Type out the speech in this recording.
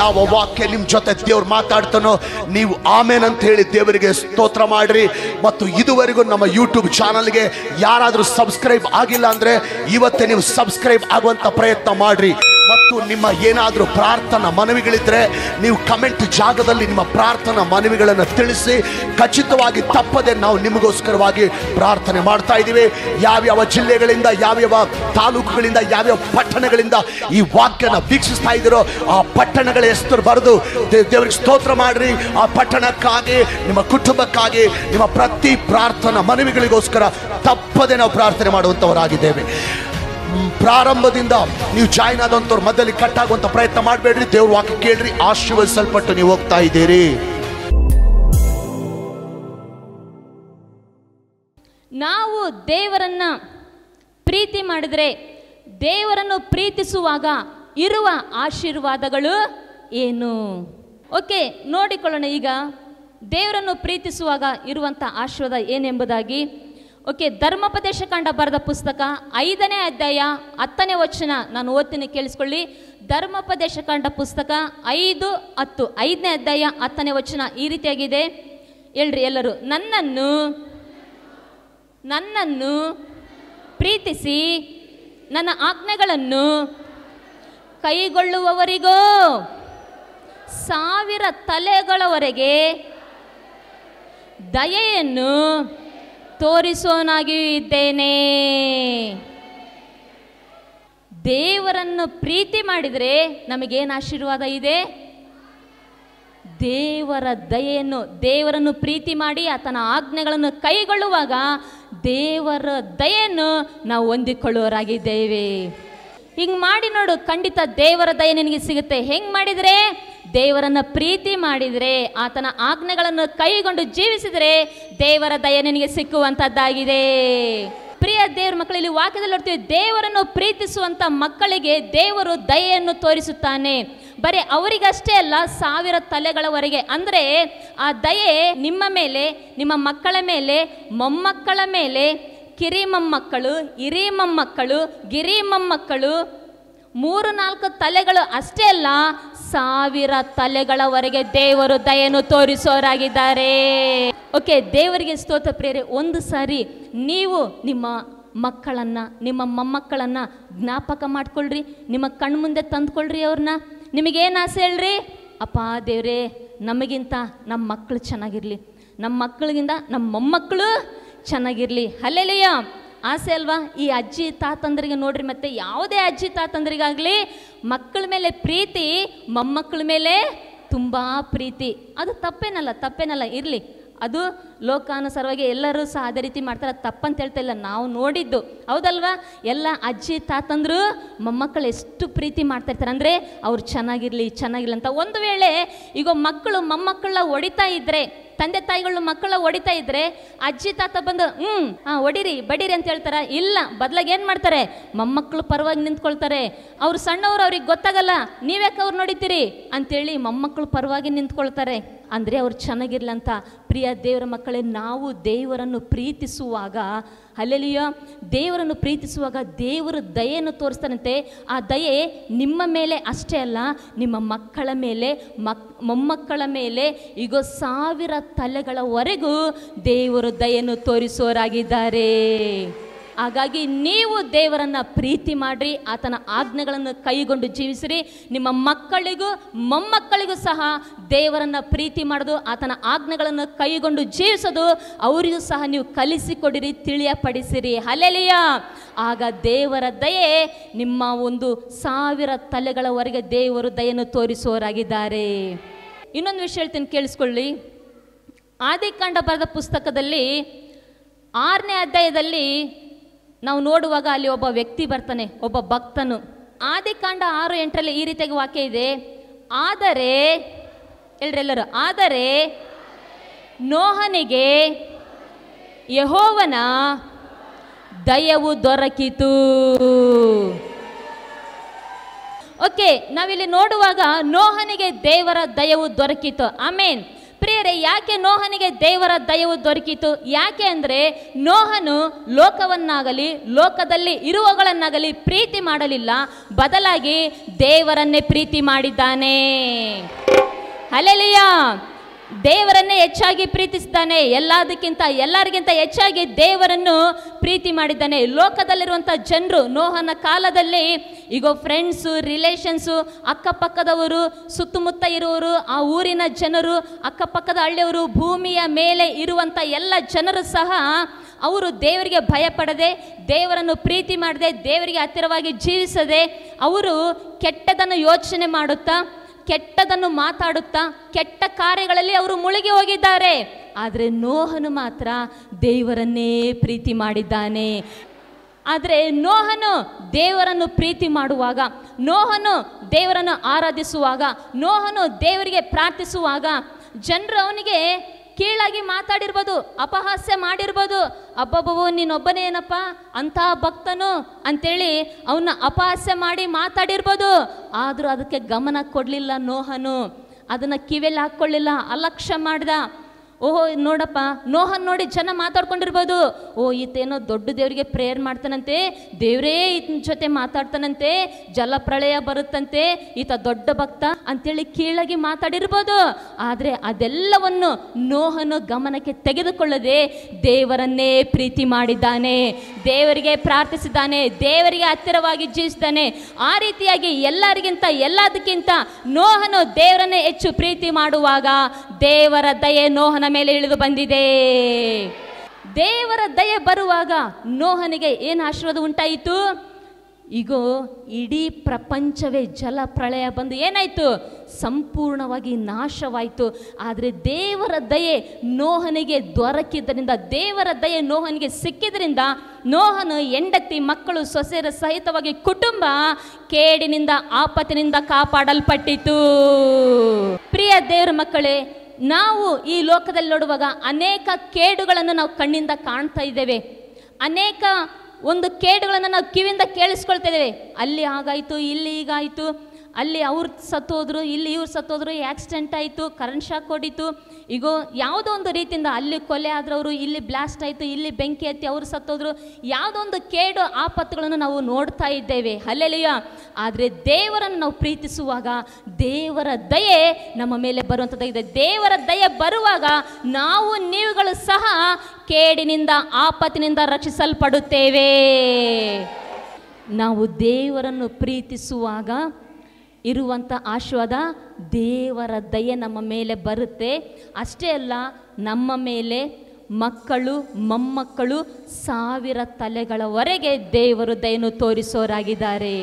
ಯಾವ ವಾಕ್ಯ ನಿಮ್ಮ ಜೊತೆ ದೇವ್ರು ಮಾತಾಡ್ತಾನೋ ನೀವು ಆಮೇನ್ ಅಂತ ಹೇಳಿ ದೇವರಿಗೆ ಸ್ತೋತ್ರ ಮಾಡ್ರಿ ಮತ್ತು ಇದುವರೆಗೂ ನಮ್ಮ ಯೂಟ್ಯೂಬ್ ಚಾನಲ್ಗೆ ಯಾರಾದರೂ ಸಬ್ಸ್ಕ್ರೈಬ್ ಆಗಿಲ್ಲ ಅಂದ್ರೆ ಇವತ್ತೇ ನೀವು ಸಬ್ಸ್ಕ್ರೈಬ್ ಆಗುವಂಥ ಪ್ರಯತ್ನ ಮಾಡ್ರಿ ಮತ್ತು ನಿಮ್ಮ ಏನಾದರೂ ಪ್ರಾರ್ಥನಾ ಮನವಿಗಳಿದ್ದರೆ ನೀವು ಕಮೆಂಟ್ ಜಾಗದಲ್ಲಿ ನಿಮ್ಮ ಪ್ರಾರ್ಥನಾ ಮನವಿಗಳನ್ನು ತಿಳಿಸಿ ಖಚಿತವಾಗಿ ತಪ್ಪದೆ ನಾವು ನಿಮಗೋಸ್ಕರವಾಗಿ ಪ್ರಾರ್ಥನೆ ಮಾಡ್ತಾ ಇದ್ದೀವಿ ಯಾವ್ಯಾವ ಜಿಲ್ಲೆಗಳಿಂದ ಯಾವ್ಯಾವ ತಾಲೂಕುಗಳಿಂದ ಯಾವ್ಯಾವ ಪಟ್ಟಣಗಳಿಂದ ಈ ವಾಕ್ಯನ ವೀಕ್ಷಿಸ್ತಾ ಇದ್ದೀರೋ ಆ ಪಟ್ಟಣಗಳ ಹೆಸರು ಬರೆದು ದೇವರಿಗೆ ಸ್ತೋತ್ರ ಮಾಡಿರಿ ಆ ಪಟ್ಟಣಕ್ಕಾಗಿ ನಿಮ್ಮ ಕುಟುಂಬಕ್ಕಾಗಿ ನಿಮ್ಮ ಪ್ರತಿ ಪ್ರಾರ್ಥನಾ ಮನವಿಗಳಿಗೋಸ್ಕರ ತಪ್ಪದೆ ನಾವು ಪ್ರಾರ್ಥನೆ ಮಾಡುವಂಥವರಾಗಿದ್ದೇವೆ ಪ್ರಾರಂಭದಿಂದ ನೀವು ಜಾಯ್ನ್ ಆದಂಥವ್ರು ಮಧ್ಯದಲ್ಲಿ ಕಟ್ಟಾಗುವಂಥ ಪ್ರಯತ್ನ ಮಾಡಬೇಡ್ರಿ ದೇವ್ರ ವಾಕ್ಯ ಕೇಳ್ರಿ ಆಶೀರ್ವದಿಸಲ್ಪಟ್ಟು ನೀವು ಹೋಗ್ತಾ ಇದ್ದೀರಿ ನಾವು ದೇವರನ್ನ ಪ್ರೀತಿ ಮಾಡಿದ್ರೆ ದೇವರನ್ನು ಪ್ರೀತಿಸುವಾಗ ಇರುವ ಆಶೀರ್ವಾದಗಳು ಏನು ಓಕೆ ನೋಡಿಕೊಳ್ಳೋಣ ಈಗ ದೇವರನ್ನು ಪ್ರೀತಿಸುವಾಗ ಇರುವಂಥ ಆಶೀರ್ವಾದ ಏನೆಂಬುದಾಗಿ ಓಕೆ ಧರ್ಮೋಪದೇಶ ಕಾಂಡ ಬರೆದ ಪುಸ್ತಕ ಐದನೇ ಅಧ್ಯಾಯ ಹತ್ತನೇ ವಚನ ನಾನು ಓದ್ತೀನಿ ಕೇಳಿಸ್ಕೊಳ್ಳಿ ಧರ್ಮೋಪದೇಶ ಕಾಂಡ ಪುಸ್ತಕ ಐದು ಹತ್ತು ಐದನೇ ಅಧ್ಯಾಯ ಹತ್ತನೇ ವಚನ ಈ ರೀತಿಯಾಗಿದೆ ಹೇಳ್ರಿ ಎಲ್ಲರೂ ನನ್ನನ್ನು ನನ್ನನ್ನು ಪ್ರೀತಿಸಿ ನನ್ನ ಆಜ್ಞೆಗಳನ್ನು ಕೈಗೊಳ್ಳುವವರಿಗೂ ಸಾವಿರ ತಲೆಗಳವರೆಗೆ ದಯೆಯನ್ನು ತೋರಿಸೋನಾಗಿಯೂ ಇದ್ದೇನೆ ದೇವರನ್ನು ಪ್ರೀತಿ ಮಾಡಿದರೆ ನಮಗೇನು ಆಶೀರ್ವಾದ ಇದೆ ದೇವರ ದಯೆಯನ್ನು ದೇವರನ್ನು ಪ್ರೀತಿ ಮಾಡಿ ಆತನ ಆಜ್ಞೆಗಳನ್ನು ಕೈಗೊಳ್ಳುವಾಗ ದೇವರ ದಯೆಯನ್ನು ನಾವು ಹೊಂದಿಕೊಳ್ಳುವರಾಗಿದ್ದೇವೆ ಹಿಂಗೆ ಮಾಡಿ ನೋಡು ಖಂಡಿತ ದೇವರ ದಯೆ ನಿನಗೆ ಸಿಗುತ್ತೆ ಹೆಂಗೆ ಮಾಡಿದರೆ ದೇವರನ್ನು ಪ್ರೀತಿ ಮಾಡಿದರೆ ಆತನ ಆಜ್ಞೆಗಳನ್ನು ಕೈಗೊಂಡು ಜೀವಿಸಿದರೆ ದೇವರ ದಯ ನಿನಗೆ ಸಿಕ್ಕುವಂಥದ್ದಾಗಿದೆ ಪ್ರಿಯ ದೇವ್ರ ಮಕ್ಕಳಲ್ಲಿ ವಾಕ್ಯದಲ್ಲಿ ನೋಡ್ತೀವಿ ದೇವರನ್ನು ಪ್ರೀತಿಸುವಂಥ ಮಕ್ಕಳಿಗೆ ದೇವರು ದಯೆಯನ್ನು ತೋರಿಸುತ್ತಾನೆ ಬರೀ ಅವರಿಗಷ್ಟೇ ಅಲ್ಲ ಸಾವಿರ ತಲೆಗಳವರೆಗೆ ಅಂದರೆ ಆ ದಯೆ ನಿಮ್ಮ ಮೇಲೆ ನಿಮ್ಮ ಮಕ್ಕಳ ಮೇಲೆ ಮೊಮ್ಮಕ್ಕಳ ಮೇಲೆ ಕಿರಿ ಮೊಮ್ಮಕ್ಕಳು ಹಿರಿ ಮೊಮ್ಮಕ್ಕಳು ಗಿರಿ ಮೊಮ್ಮಕ್ಕಳು ಮೂರು ನಾಲ್ಕು ತಲೆಗಳು ಅಷ್ಟೇ ಅಲ್ಲ ಸಾವಿರ ತಲೆಗಳವರೆಗೆ ದೇವರು ದಯನು ತೋರಿಸೋರಾಗಿದ್ದಾರೆ ಓಕೆ ದೇವರಿಗೆ ಸ್ತೋತ್ರ ಪ್ರೇರೆ ಒಂದು ಸಾರಿ ನೀವು ನಿಮ್ಮ ಮಕ್ಕಳನ್ನು ನಿಮ್ಮ ಮೊಮ್ಮಕ್ಕಳನ್ನು ಜ್ಞಾಪಕ ಮಾಡ್ಕೊಳ್ರಿ ನಿಮ್ಮ ಮುಂದೆ ತಂದುಕೊಳ್ರಿ ಅವ್ರನ್ನ ನಿಮಗೇನು ಆಸೆ ಹೇಳ್ರಿ ಅಪ್ಪ ದೇವರೇ ನಮಗಿಂತ ನಮ್ಮ ಮಕ್ಕಳು ಚೆನ್ನಾಗಿರಲಿ ನಮ್ಮ ಮಕ್ಕಳಿಗಿಂತ ನಮ್ಮ ಮೊಮ್ಮಕ್ಕಳು ಚೆನ್ನಾಗಿರಲಿ ಅಲ್ಲೆಲೆಯ ಆಸೆ ಅಲ್ವಾ ಈ ಅಜ್ಜಿ ತಾತಂದ್ರಿಗೆ ನೋಡ್ರಿ ಮತ್ತೆ ಯಾವುದೇ ಅಜ್ಜಿ ತಾತಂದ್ರಿಗಾಗಲಿ ಮಕ್ಕಳ ಮೇಲೆ ಪ್ರೀತಿ ಮೊಮ್ಮಕ್ಕಳ ಮೇಲೆ ತುಂಬ ಪ್ರೀತಿ ಅದು ತಪ್ಪೇನಲ್ಲ ತಪ್ಪೇನಲ್ಲ ಇರಲಿ ಅದು ಲೋಕಾನುಸಾರವಾಗಿ ಎಲ್ಲರೂ ಸಹ ಅದೇ ರೀತಿ ಮಾಡ್ತಾರೆ ತಪ್ಪಂತ ಹೇಳ್ತಾ ಇಲ್ಲ ನಾವು ನೋಡಿದ್ದು ಹೌದಲ್ವಾ ಎಲ್ಲ ಅಜ್ಜಿ ತಾತಂದ್ರು ಮೊಮ್ಮಕ್ಕಳು ಎಷ್ಟು ಪ್ರೀತಿ ಮಾಡ್ತಾ ಇರ್ತಾರೆ ಅಂದರೆ ಅವ್ರು ಚೆನ್ನಾಗಿರಲಿ ಚೆನ್ನಾಗಿಲ್ಲ ಅಂತ ಒಂದು ವೇಳೆ ಈಗ ಮಕ್ಕಳು ಮೊಮ್ಮಕ್ಕಳ ಹೊಡಿತಾ ಇದ್ದರೆ ತಂದೆ ತಾಯಿಗಳು ಮಕ್ಕಳು ಹೊಡಿತಾ ಇದ್ರೆ ಅಜ್ಜಿ ತಾತ ಬಂದು ಹ್ಞೂ ಹಾಂ ಹೊಡಿರಿ ಬಡೀರಿ ಅಂತ ಹೇಳ್ತಾರೆ ಇಲ್ಲ ಬದಲಾಗಿ ಏನು ಮಾಡ್ತಾರೆ ಮೊಮ್ಮಕ್ಕಳು ಪರವಾಗಿ ನಿಂತ್ಕೊಳ್ತಾರೆ ಅವ್ರು ಸಣ್ಣವ್ರು ಅವ್ರಿಗೆ ಗೊತ್ತಾಗಲ್ಲ ನೀವ್ಯಾಕೆ ಅವ್ರು ನೋಡಿತೀರಿ ಅಂತೇಳಿ ಮೊಮ್ಮಕ್ಕಳು ಪರವಾಗಿ ನಿಂತ್ಕೊಳ್ತಾರೆ ಅಂದರೆ ಅವ್ರು ಚೆನ್ನಾಗಿರ್ಲಂತ ಪ್ರಿಯ ದೇವರ ಮಕ್ಕಳೇ ನಾವು ದೇವರನ್ನು ಪ್ರೀತಿಸುವಾಗ ಅಲ್ಲೆಲಿಯ ದೇವರನ್ನು ಪ್ರೀತಿಸುವಾಗ ದೇವರು ದಯೆಯನ್ನು ತೋರಿಸ್ತಾನಂತೆ ಆ ದಯೆ ನಿಮ್ಮ ಮೇಲೆ ಅಷ್ಟೇ ಅಲ್ಲ ನಿಮ್ಮ ಮಕ್ಕಳ ಮೇಲೆ ಮಕ್ ಮೊಮ್ಮಕ್ಕಳ ಮೇಲೆ ಈಗ ಸಾವಿರ ತಲೆಗಳವರೆಗೂ ದೇವರು ದಯೆಯನ್ನು ತೋರಿಸೋರಾಗಿದ್ದಾರೆ ಹಾಗಾಗಿ ನೀವು ದೇವರನ್ನು ಪ್ರೀತಿ ಮಾಡಿರಿ ಆತನ ಆಜ್ಞೆಗಳನ್ನು ಕೈಗೊಂಡು ಜೀವಿಸಿರಿ ನಿಮ್ಮ ಮಕ್ಕಳಿಗೂ ಮೊಮ್ಮಕ್ಕಳಿಗೂ ಸಹ ದೇವರನ್ನು ಪ್ರೀತಿ ಮಾಡೋದು ಆತನ ಆಜ್ಞೆಗಳನ್ನು ಕೈಗೊಂಡು ಜೀವಿಸೋದು ಅವರಿಗೂ ಸಹ ನೀವು ಕಲಿಸಿಕೊಡಿರಿ ತಿಳಿಯಪಡಿಸಿರಿ ಹಲೆಲಿಯ ಆಗ ದೇವರ ದಯೆ ನಿಮ್ಮ ಒಂದು ಸಾವಿರ ತಲೆಗಳವರೆಗೆ ದೇವರು ದಯನ್ನು ತೋರಿಸುವವರಾಗಿದ್ದಾರೆ ಇನ್ನೊಂದು ವಿಷಯ ಹೇಳ್ತೀನಿ ಕೇಳಿಸ್ಕೊಳ್ಳಿ ಆದಿಕಾಂಡ ಬರೆದ ಪುಸ್ತಕದಲ್ಲಿ ಆರನೇ ಅಧ್ಯಾಯದಲ್ಲಿ ನಾವು ನೋಡುವಾಗ ಅಲ್ಲಿ ಒಬ್ಬ ವ್ಯಕ್ತಿ ಬರ್ತಾನೆ ಒಬ್ಬ ಭಕ್ತನು ಆದಿಕಾಂಡ ಆರು ಎಂಟರಲ್ಲಿ ಈ ರೀತಿಯಾಗಿ ವಾಕ್ಯ ಇದೆ ಆದರೆ ಎಲ್ಲರೂ ಆದರೆ ನೋಹನಿಗೆ ಯಹೋವನ ದಯವು ದೊರಕಿತು ಓಕೆ ನಾವಿಲ್ಲಿ ನೋಡುವಾಗ ನೋಹನಿಗೆ ದೇವರ ದಯವು ದೊರಕಿತು ಆಮೇನ್ ಪ್ರಿಯರೇ ಯಾಕೆ ನೋಹನಿಗೆ ದೇವರ ದಯವು ದೊರಕಿತು ಯಾಕೆ ಅಂದರೆ ನೋಹನು ಲೋಕವನ್ನಾಗಲಿ ಲೋಕದಲ್ಲಿ ಇರುವಗಳನ್ನಾಗಲಿ ಪ್ರೀತಿ ಮಾಡಲಿಲ್ಲ ಬದಲಾಗಿ ದೇವರನ್ನೇ ಪ್ರೀತಿ ಮಾಡಿದ್ದಾನೆ ಅಲೆಲಿಯಾ ದೇವರನ್ನೇ ಹೆಚ್ಚಾಗಿ ಪ್ರೀತಿಸಿದ್ದಾನೆ ಎಲ್ಲದಕ್ಕಿಂತ ಎಲ್ಲರಿಗಿಂತ ಹೆಚ್ಚಾಗಿ ದೇವರನ್ನು ಪ್ರೀತಿ ಮಾಡಿದ್ದಾನೆ ಲೋಕದಲ್ಲಿರುವಂಥ ಜನರು ನೋಹನ ಕಾಲದಲ್ಲಿ ಈಗ ಫ್ರೆಂಡ್ಸು ರಿಲೇಷನ್ಸು ಅಕ್ಕಪಕ್ಕದವರು ಸುತ್ತಮುತ್ತ ಇರುವವರು ಆ ಊರಿನ ಜನರು ಅಕ್ಕಪಕ್ಕದ ಹಳ್ಳಿಯವರು ಭೂಮಿಯ ಮೇಲೆ ಇರುವಂಥ ಎಲ್ಲ ಜನರು ಸಹ ಅವರು ದೇವರಿಗೆ ಭಯಪಡದೆ ದೇವರನ್ನು ಪ್ರೀತಿ ಮಾಡದೆ ದೇವರಿಗೆ ಹತ್ತಿರವಾಗಿ ಜೀವಿಸದೆ ಅವರು ಕೆಟ್ಟದನ್ನು ಯೋಚನೆ ಮಾಡುತ್ತಾ ಕೆಟ್ಟದನ್ನು ಮಾತಾಡುತ್ತಾ ಕೆಟ್ಟ ಕಾರ್ಯಗಳಲ್ಲಿ ಅವರು ಮುಳುಗಿ ಹೋಗಿದ್ದಾರೆ ಆದರೆ ನೋಹನು ಮಾತ್ರ ದೇವರನ್ನೇ ಪ್ರೀತಿ ಮಾಡಿದ್ದಾನೆ ಆದರೆ ನೋಹನು ದೇವರನ್ನು ಪ್ರೀತಿ ಮಾಡುವಾಗ ನೋಹನು ದೇವರನ್ನು ಆರಾಧಿಸುವಾಗ ನೋಹನು ದೇವರಿಗೆ ಪ್ರಾರ್ಥಿಸುವಾಗ ಜನರು ಅವನಿಗೆ ಕೀಳಾಗಿ ಮಾತಾಡಿರ್ಬೋದು ಅಪಹಾಸ್ಯ ಮಾಡಿರ್ಬೋದು ಅಬ್ಬಬ್ಬವು ನೀನೊಬ್ಬನೇ ಏನಪ್ಪ ಅಂಥ ಭಕ್ತನು ಅಂತೇಳಿ ಅವನ್ನ ಅಪಹಾಸ್ಯ ಮಾಡಿ ಮಾತಾಡಿರ್ಬೋದು ಆದರೂ ಅದಕ್ಕೆ ಗಮನ ಕೊಡಲಿಲ್ಲ ನೋಹನು ಅದನ್ನು ಕಿವಿಯಲ್ಲಿ ಹಾಕ್ಕೊಳ್ಳಿಲ್ಲ ಅಲಕ್ಷ್ಯ ಮಾಡ್ದ ಓಹೋ ನೋಡಪ್ಪ ನೋಹನ್ ನೋಡಿ ಜನ ಮಾತಾಡ್ಕೊಂಡಿರ್ಬೋದು ಓ ಈತೇನೋ ದೊಡ್ಡ ದೇವರಿಗೆ ಪ್ರೇಯರ್ ಮಾಡ್ತಾನಂತೆ ದೇವರೇ ಈತನ ಜೊತೆ ಮಾತಾಡ್ತಾನಂತೆ ಜಲಪ್ರಳಯ ಬರುತ್ತಂತೆ ಈತ ದೊಡ್ಡ ಭಕ್ತ ಅಂತೇಳಿ ಕೀಳಾಗಿ ಮಾತಾಡಿರ್ಬೋದು ಆದರೆ ಅದೆಲ್ಲವನ್ನು ನೋಹನು ಗಮನಕ್ಕೆ ತೆಗೆದುಕೊಳ್ಳದೆ ದೇವರನ್ನೇ ಪ್ರೀತಿ ಮಾಡಿದ್ದಾನೆ ದೇವರಿಗೆ ಪ್ರಾರ್ಥಿಸಿದ್ದಾನೆ ದೇವರಿಗೆ ಹತ್ತಿರವಾಗಿ ಜೀವಿಸ್ತಾನೆ ಆ ರೀತಿಯಾಗಿ ಎಲ್ಲರಿಗಿಂತ ಎಲ್ಲದಕ್ಕಿಂತ ನೋಹನು ದೇವರನ್ನೇ ಹೆಚ್ಚು ಪ್ರೀತಿ ಮಾಡುವಾಗ ದೇವರ ದಯೆ ನೋಹನ ಮೇಲೆ ಇಳಿದು ಬಂದಿದೆ ದೇವರ ದಯೆ ಬರುವಾಗ ನೋಹನಿಗೆ ಏನು ಆಶೀರ್ವಾದ ಉಂಟಾಯಿತು ಈಗ ಇಡೀ ಪ್ರಪಂಚವೇ ಜಲ ಪ್ರಳಯ ಬಂದು ಏನಾಯಿತು ಸಂಪೂರ್ಣವಾಗಿ ನಾಶವಾಯಿತು ಆದರೆ ದೇವರ ದಯೆ ನೋಹನಿಗೆ ದೊರಕಿದ್ದರಿಂದ ದೇವರ ದಯೆ ನೋಹನಿಗೆ ಸಿಕ್ಕಿದ್ರಿಂದ ನೋಹನು ಹೆಂಡತಿ ಮಕ್ಕಳು ಸೊಸೆಯರ ಸಹಿತವಾಗಿ ಕುಟುಂಬ ಕೇಡಿನಿಂದ ಆಪತ್ತಿನಿಂದ ಕಾಪಾಡಲ್ಪಟ್ಟಿತು ಪ್ರಿಯ ದೇವರ ಮಕ್ಕಳೇ ನಾವು ಈ ಲೋಕದಲ್ಲಿ ನೋಡುವಾಗ ಅನೇಕ ಕೇಡುಗಳನ್ನು ನಾವು ಕಣ್ಣಿಂದ ಕಾಣ್ತಾ ಇದ್ದೇವೆ ಅನೇಕ ಒಂದು ಕೇಡುಗಳನ್ನು ನಾವು ಕಿವಿಯಿಂದ ಕೇಳಿಸ್ಕೊಳ್ತಾ ಇದ್ದೇವೆ ಅಲ್ಲಿ ಹಾಗಾಯಿತು ಇಲ್ಲಿ ಈಗಾಯಿತು ಅಲ್ಲಿ ಅವ್ರು ಸತ್ತೋದ್ರು ಇಲ್ಲಿ ಇವ್ರು ಸತ್ತೋದ್ರು ಆ್ಯಕ್ಸಿಡೆಂಟ್ ಆಯಿತು ಕರೆಂಟ್ ಶಾಕ್ ಹೊಡಿತು ಈಗ ಯಾವುದೋ ಒಂದು ರೀತಿಯಿಂದ ಅಲ್ಲಿ ಕೊಲೆ ಆದ್ರವರು ಇಲ್ಲಿ ಬ್ಲಾಸ್ಟ್ ಆಯಿತು ಇಲ್ಲಿ ಬೆಂಕಿ ಹತ್ತಿ ಅವರು ಸತ್ತೋದ್ರು ಯಾವುದೋ ಒಂದು ಕೇಡು ಆಪತ್ತುಗಳನ್ನು ನಾವು ನೋಡ್ತಾ ಇದ್ದೇವೆ ಅಲ್ಲೆಲ್ಲಿಯ ಆದರೆ ದೇವರನ್ನು ನಾವು ಪ್ರೀತಿಸುವಾಗ ದೇವರ ದಯೆ ನಮ್ಮ ಮೇಲೆ ಬರುವಂಥದ್ದಾಗಿದೆ ದೇವರ ದಯೆ ಬರುವಾಗ ನಾವು ನೀವುಗಳು ಸಹ ಕೇಡಿನಿಂದ ಆಪತ್ತಿನಿಂದ ರಕ್ಷಿಸಲ್ಪಡುತ್ತೇವೆ ನಾವು ದೇವರನ್ನು ಪ್ರೀತಿಸುವಾಗ ಇರುವಂಥ ಆಶೀರ್ವಾದ ದೇವರ ದಯೆ ನಮ್ಮ ಮೇಲೆ ಬರುತ್ತೆ ಅಷ್ಟೇ ಅಲ್ಲ ನಮ್ಮ ಮೇಲೆ ಮಕ್ಕಳು ಮೊಮ್ಮಕ್ಕಳು ಸಾವಿರ ತಲೆಗಳವರೆಗೆ ದೇವರು ದಯನು ತೋರಿಸೋರಾಗಿದ್ದಾರೆ